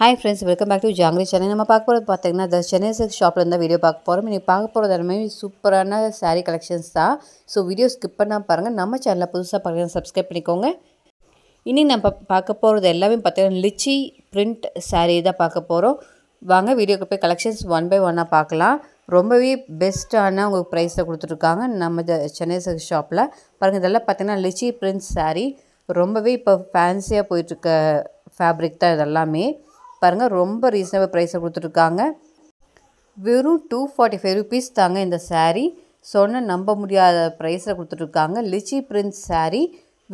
hi friends welcome back to Jangiri channel நம்ம பார்க்க போகிறது பார்த்திங்கன்னா த சென்னை சில்க் ஷாப்பில் இருந்தால் வீடியோ பார்க்க போகிறோம் இன்றைக்கி பார்க்க போகிறது எல்லாமே சூப்பரான சாரீ கலெக்ஷன்ஸ் தான் ஸோ வீடியோ ஸ்கிப் பண்ணால் பாருங்கள் நம்ம சேனலில் புதுசாக பார்க்குறது சப்ஸ்கிரைப் பண்ணிக்கோங்க இன்றைக்கி நம்ம பார்க்க போகிறது எல்லாமே பார்த்திங்கன்னா லிச்சி பிரிண்ட் சாரீ தான் பார்க்க போகிறோம் வாங்க வீடியோக்கு போய் கலெக்ஷன்ஸ் ஒன் பை ஒன்னாக பார்க்கலாம் ரொம்பவே பெஸ்ட்டான உங்களுக்கு ப்ரைஸில் கொடுத்துருக்காங்க நம்ம சென்னை சில்க் ஷாப்பில் பாருங்கள் இதெல்லாம் பார்த்தீங்கன்னா லிச்சி பிரிண்ட் சாரீ ரொம்பவே இப்போ ஃபேன்சியாக போயிட்டுருக்க ஃபேப்ரிக் தான் இதெல்லாமே பாருங்கள் ரொம்ப ரீசனபிள் ப்ரைஸை கொடுத்துட்ருக்காங்க வெறும் டூ ஃபார்ட்டி ஃபைவ் ருபீஸ் தாங்க இந்த சாரீ சொன்ன நம்ப முடியாத ப்ரைஸில் கொடுத்துட்ருக்காங்க லிச்சி பிரிண்ட் சாரீ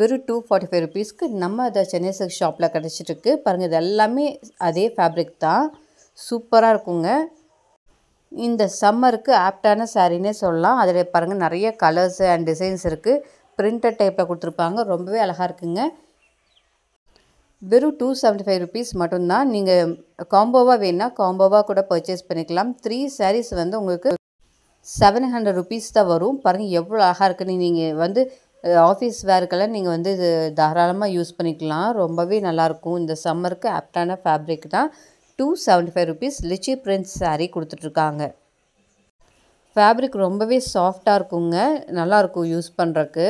வெறும் டூ ஃபார்ட்டி ஃபைவ் ருபீஸ்க்கு நம்ம அதை சென்னை சில்க் ஷாப்பில் கிடச்சிட்ருக்கு பாருங்கள் இது எல்லாமே அதே ஃபேப்ரிக் தான் சூப்பராக இருக்குங்க இந்த சம்மருக்கு ஆப்டான சாரின்னே சொல்லலாம் அதில் பாருங்கள் நிறைய கலர்ஸ் அண்ட் டிசைன்ஸ் இருக்குது பிரிண்டட் டைப்பில் கொடுத்துருப்பாங்க ரொம்பவே அழகாக இருக்குங்க வெறும் டூ செவன்ட்டி ஃபைவ் ருபீஸ் மட்டும்தான் நீங்கள் காம்போவாக வேணால் காம்போவாக கூட பர்ச்சேஸ் பண்ணிக்கலாம் த்ரீ சாரீஸ் வந்து உங்களுக்கு செவன் ஹண்ட்ரட் ருபீஸ் தான் வரும் பாருங்கள் எவ்வளோ அழகாக இருக்குன்னு நீங்கள் வந்து ஆஃபீஸ் வேர்க்கெல்லாம் நீங்கள் வந்து இது தாராளமாக யூஸ் பண்ணிக்கலாம் ரொம்பவே நல்லாயிருக்கும் இந்த சம்மருக்கு ஆப்டான ஃபேப்ரிக் தான் two seventy five rupees lychee print sari கொடுத்துட்ருக்காங்க ஃபேப்ரிக் ரொம்பவே சாஃப்டாக இருக்குங்க நல்லாயிருக்கும் யூஸ் பண்ணுறக்கு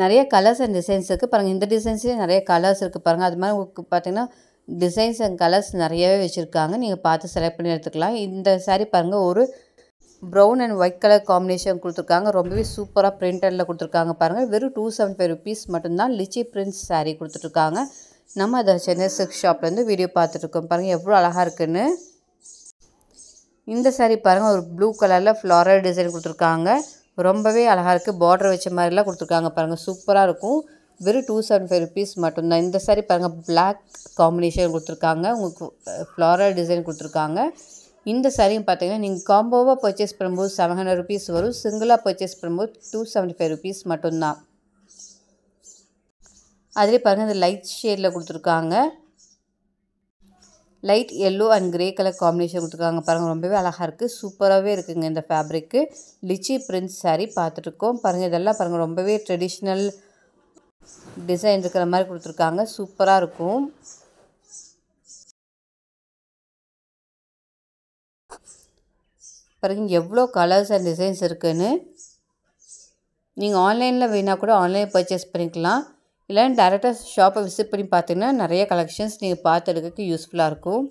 நிறைய கலர்ஸ் அண்ட் டிசைன்ஸ் இருக்குது பாருங்கள் இந்த டிசைன்ஸ்லேயும் நிறைய கலர்ஸ் இருக்குது பாருங்கள் அது மாதிரி உங்களுக்கு பார்த்திங்கன்னா டிசைன்ஸ் அண்ட் கலர்ஸ் நிறையவே வச்சுருக்காங்க நீங்கள் பார்த்து செலக்ட் பண்ணி எடுத்துக்கலாம் இந்த சாரீ பாருங்கள் ஒரு brown and white colour combination கொடுத்துருக்காங்க ரொம்பவே சூப்பராக பிரிண்டடில் கொடுத்துருக்காங்க பாருங்கள் வெறும் டூ செவன் ஃபைவ் ருபீஸ் மட்டும்தான் லிச்சி பிரிண்ட்ஸ் சாரீ கொடுத்துட்ருக்காங்க நம்ம அதை சென்னை சில்க் ஷாப்லேருந்து வீடியோ பார்த்துட்ருக்கோம் பாருங்கள் எவ்வளோ அழகாக இருக்குன்னு இந்த சாரீ பாருங்கள் ஒரு ப்ளூ கலரில் ஃப்ளாரல் டிசைன் கொடுத்துருக்காங்க ரொம்பவே அழகாக இருக்குது பார்டர் வச்ச மாதிரிலாம் கொடுத்துருக்காங்க பாருங்கள் சூப்பராக இருக்கும் வெறும் டூ செவன் ஃபைவ் ருபீஸ் மட்டும்தான் இந்த சாரி பாருங்கள் பிளாக் காம்பினேஷன் கொடுத்துருக்காங்க உங்களுக்கு ஃப்ளாரல் டிசைன் கொடுத்துருக்காங்க இந்த சாரியும் பார்த்தீங்கன்னா நீங்கள் காம்போவாக பர்ச்சேஸ் பண்ணும்போது செவன் ஹண்ட்ரட் ருபீஸ் வரும் சிங்கிளாக பர்ச்சேஸ் பண்ணும்போது டூ செவன்ட்டி ஃபைவ் ருபீஸ் மட்டும்தான் அதிலே பாருங்கள் இந்த லைட் ஷேடில் கொடுத்துருக்காங்க light yellow and grey colour combination கொடுத்துருக்காங்க பாருங்கள் ரொம்பவே அழகாக இருக்குது சூப்பராகவே இருக்குங்க இந்த ஃபேப்ரிக்கு லிச்சி பிரிண்ட் சாரீ பார்த்துட்ருக்கோம் பாருங்கள் இதெல்லாம் பாருங்கள் ரொம்பவே ட்ரெடிஷ்னல் டிசைன் இருக்கிற மாதிரி கொடுத்துருக்காங்க சூப்பராக இருக்கும் பாருங்க எவ்வளோ கலர்ஸ் அண்ட் டிசைன்ஸ் இருக்குதுன்னு நீங்கள் ஆன்லைனில் வேணால் கூட ஆன்லைன் பர்ச்சேஸ் பண்ணிக்கலாம் இல்லை டேரெக்டாக ஷாப்பை விசிட் பண்ணி பார்த்தீங்கன்னா நிறைய கலெக்ஷன்ஸ் நீங்கள் பார்த்து எடுக்க யூஸ்ஃபுல்லாக இருக்கும்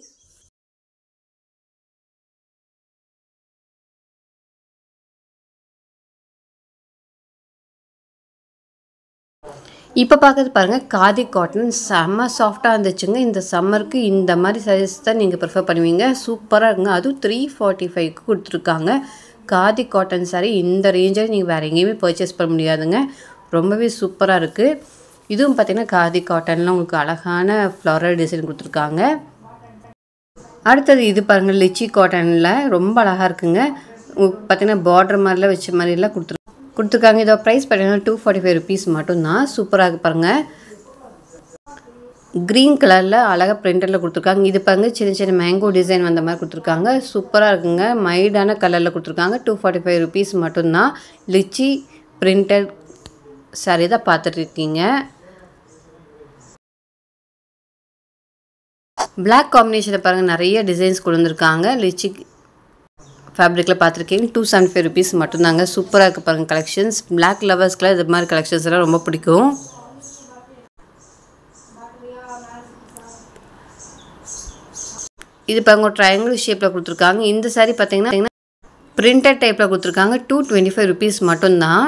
இப்போ பார்க்குறது பாருங்கள் காதி காட்டன் செம்ம சாஃப்டாக இருந்துச்சுங்க இந்த சம்மருக்கு இந்த மாதிரி சைஸ் தான் நீங்கள் ப்ரிஃபர் பண்ணுவீங்க சூப்பராக இருக்குங்க அதுவும் த்ரீ ஃபார்ட்டி ஃபைவ்க்கு கொடுத்துருக்காங்க காதி காட்டன் சாரி இந்த ரேஞ்சில் நீங்கள் வேறு எங்கேயுமே பர்ச்சேஸ் பண்ண முடியாதுங்க ரொம்பவே சூப்பராக இருக்குது இதுவும் பார்த்திங்கன்னா காதி காட்டனில் உங்களுக்கு அழகான ஃப்ளோரல் டிசைன் கொடுத்துருக்காங்க அடுத்தது இது பாருங்கள் லிச்சி காட்டனில் ரொம்ப அழகாக இருக்குங்க பார்த்திங்கன்னா பார்டர் மாதிரிலாம் வச்ச மாதிரிலாம் கொடுத்துரு கொடுத்துருக்காங்க இதோ ப்ரைஸ் பார்த்திங்கன்னா டூ ஃபார்ட்டி ஃபைவ் ருபீஸ் மட்டும்தான் சூப்பராக பாருங்கள் க்ரீன் கலரில் அழகாக பிரிண்டரில் கொடுத்துருக்காங்க இது பாருங்க சின்ன சின்ன மேங்கோ டிசைன் வந்த மாதிரி கொடுத்துருக்காங்க சூப்பராக இருக்குங்க மைல்டான கலரில் கொடுத்துருக்காங்க டூ ஃபார்ட்டி ஃபைவ் ருபீஸ் மட்டும்தான் லிச்சி பிரிண்டட் சாரி தான் பார்த்துட்ருக்கீங்க பிளாக் காம்பினேஷனில் பாருங்கள் நிறைய டிசைன்ஸ் கொடுத்துருக்காங்க லிச்சி ஃபேப்ரிக்கில் பார்த்துருக்கீங்க டூ செவன்ட்டி ஃபைவ் ருபீஸ் மட்டும்தாங்க சூப்பராக இருக்குது பாருங்கள் கலெக்ஷன்ஸ் பிளாக் லவர்ஸ்க்குலாம் இது மாதிரி கலெக்ஷன்ஸ் எல்லாம் ரொம்ப பிடிக்கும் இது பாருங்க ட்ரையாங்கிள் ஷேப்பில் கொடுத்துருக்காங்க இந்த சாரி பார்த்தீங்கன்னா பிரிண்டட் டைப்பில் கொடுத்துருக்காங்க டூ டுவெண்ட்டி ஃபைவ் ருபீஸ் மட்டும்தான்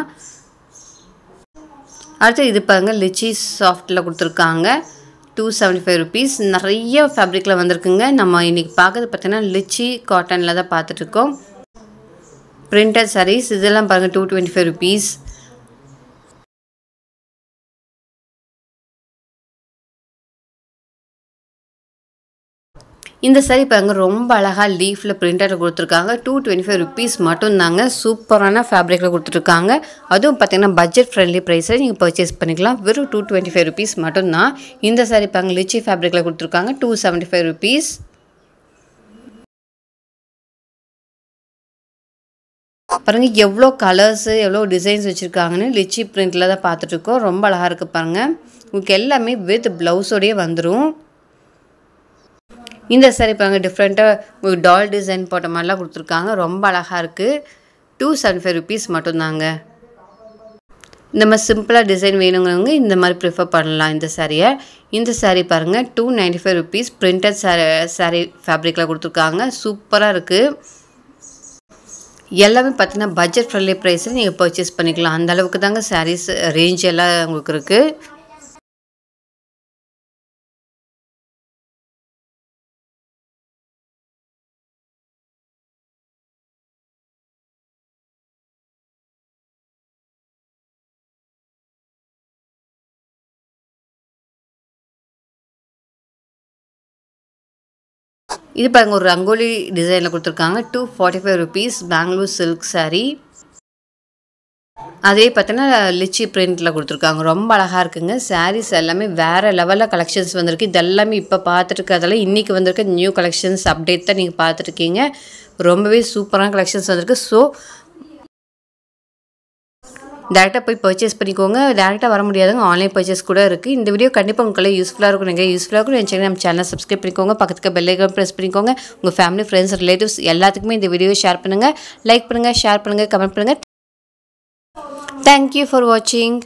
அடுத்து இது பாருங்கள் லிச்சி சாஃப்ட்டில் கொடுத்துருக்காங்க டூ செவன்ட்டி ஃபைவ் ருபீஸ் நிறைய ஃபேப்ரிக்கில் வந்திருக்குங்க நம்ம இன்றைக்கி பார்க்குறது பார்த்தீங்கன்னா லிச்சி காட்டனில் தான் பார்த்துட்ருக்கோம் பிரிண்டட் சாரீஸ் இதெல்லாம் பாருங்கள் டூ டுவெண்ட்டி ஃபைவ் ருபீஸ் இந்த சாரி பாருங்க ரொம்ப அழகாக லீஃபில் பிரிண்டடில் கொடுத்துருக்காங்க டூ டுவெண்ட்டி ஃபைவ் ருபீஸ் மட்டும் தாங்க சூப்பரான ஃபேப்ரிக்கில் கொடுத்துருக்காங்க அதுவும் பார்த்திங்கன்னா பட்ஜெட் ஃப்ரெண்ட்லி ப்ரைஸில் நீங்கள் பர்ச்சேஸ் பண்ணிக்கலாம் வெறும் டூ டுவெண்ட்டி ஃபைவ் ருபீஸ் மட்டும்தான் இந்த சாரி பாருங்க லிச்சி ஃபேப்ரிக்கில் கொடுத்துருக்காங்க டூ செவன்ட்டி ஃபைவ் ருபீஸ் பாருங்க எவ்வளோ கலர்ஸு எவ்வளோ டிசைன்ஸ் வச்சுருக்காங்கன்னு லிச்சி பிரிண்டில் தான் பார்த்துட்ருக்கோம் ரொம்ப அழகாக இருக்குது பாருங்கள் உங்களுக்கு எல்லாமே வித் ப்ளவுஸோடையே வந்துடும் இந்த சாரி பாருங்கள் டிஃப்ரெண்ட்டாக டால் டிசைன் போட்ட மாதிரிலாம் கொடுத்துருக்காங்க ரொம்ப அழகாக இருக்குது டூ செவன் ஃபைவ் ருபீஸ் மட்டும்தாங்க இந்த மாதிரி சிம்பிளாக டிசைன் வேணுங்கிறவங்க இந்த மாதிரி ப்ரிஃபர் பண்ணலாம் இந்த சாரியை இந்த சாரி பாருங்கள் two ninety five rupees printed sari sari ஃபேப்ரிக்கில் கொடுத்துருக்காங்க சூப்பராக இருக்குது எல்லாமே பார்த்தீங்கன்னா பட்ஜெட் ஃப்ரெண்ட்லி ப்ரைஸில் நீங்கள் பர்ச்சேஸ் பண்ணிக்கலாம் அந்த அளவுக்கு தாங்க சாரீஸ் ரேஞ்ச் எல்லாம் உங்களுக்கு இருக்குது இது பாருங்க ஒரு ரங்கோலி டிசைனில் கொடுத்துருக்காங்க two forty five rupees Bangalore silk sari அதே பார்த்தீங்கன்னா லிச்சி பிரிண்ட்டில் கொடுத்துருக்காங்க ரொம்ப அழகாக இருக்குங்க சாரீஸ் எல்லாமே வேறு லெவலில் கலெக்ஷன்ஸ் வந்திருக்கு இதெல்லாமே இப்போ பார்த்துருக்கிறதெல்லாம் இன்றைக்கி வந்திருக்க நியூ கலெக்ஷன்ஸ் அப்டேட் தான் நீங்கள் பார்த்துருக்கீங்க ரொம்பவே சூப்பரான கலெக்ஷன்ஸ் வந்திருக்கு ஸோ டேரெக்டாக போய் பர்ச்சேஸ் பண்ணிக்கோங்க டேரெக்டாக வர முடியாதுங்க ஆன்லைன் பர்ச்சேஸ் கூட இருக்குது இந்த வீடியோ கண்டிப்பாக உங்களுக்கு யூஸ்ஃபுல்லாக இருக்கும் நீங்கள் யூஸ்ஃபுல்லாக இருக்கும் நினச்சிங்க நம்ம சேனல் சப்ஸ்கிரைப் பண்ணிக்கோங்க பக்கத்துக்கு ஐக்கன் ப்ரெஸ் பண்ணிக்கோங்க உங்கள் ஃபேமிலி ஃப்ரெண்ட்ஸ் ரிலேட்டிவ்ஸ் எல்லாத்துக்குமே இந்த வீடியோ ஷேர் பண்ணுங்கள் லைக் பண்ணுங்கள் ஷேர் பண்ணுங்கள் கமெண்ட் பண்ணுங்கள் தேங்க்யூ ஃபார் வாட்சிங்